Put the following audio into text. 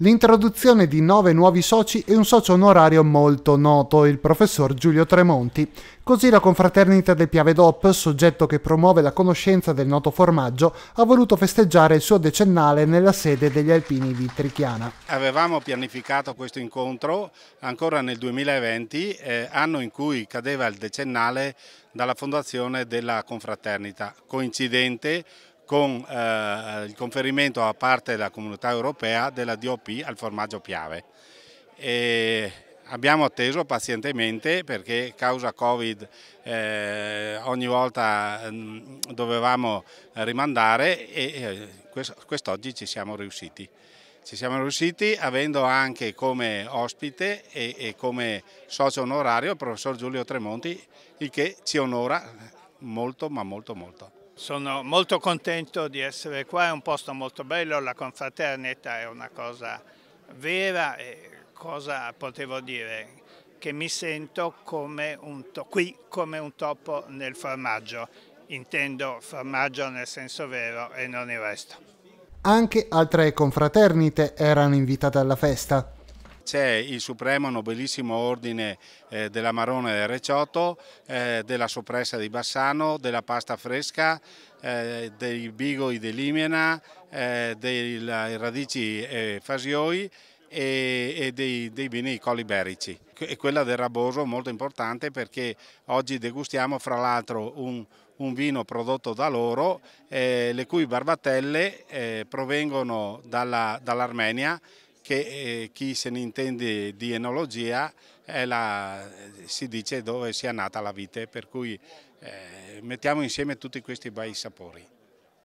L'introduzione di nove nuovi soci e un socio onorario molto noto, il professor Giulio Tremonti. Così la confraternita del Piavedop, soggetto che promuove la conoscenza del noto formaggio, ha voluto festeggiare il suo decennale nella sede degli Alpini di Trichiana. Avevamo pianificato questo incontro ancora nel 2020, eh, anno in cui cadeva il decennale dalla fondazione della confraternita. Coincidente con eh, il conferimento da parte della comunità europea della DOP al formaggio Piave. E abbiamo atteso pazientemente perché causa Covid eh, ogni volta mh, mm, dovevamo rimandare e eh, quest'oggi ci siamo riusciti. Ci siamo riusciti avendo anche come ospite e, e come socio onorario il professor Giulio Tremonti, il che ci onora molto ma molto molto. Sono molto contento di essere qua, è un posto molto bello, la confraternita è una cosa vera e cosa potevo dire? Che mi sento come qui come un topo nel formaggio, intendo formaggio nel senso vero e non il resto. Anche altre confraternite erano invitate alla festa c'è il supremo nobilissimo ordine eh, della Marone del Recioto, eh, della soppressa di Bassano, della pasta fresca, eh, dei bigoi di Limena, eh, dei la, radici eh, fasioi e, e, dei, dei bini coliberici. E quella del Raboso molto importante perché oggi degustiamo fra l'altro un, un vino prodotto da loro, eh, le cui barbatelle provengono dall'Armenia. Dall che eh, chi se ne intende di enologia la, si dice dove sia nata la vite, per cui eh, mettiamo insieme tutti questi bei sapori.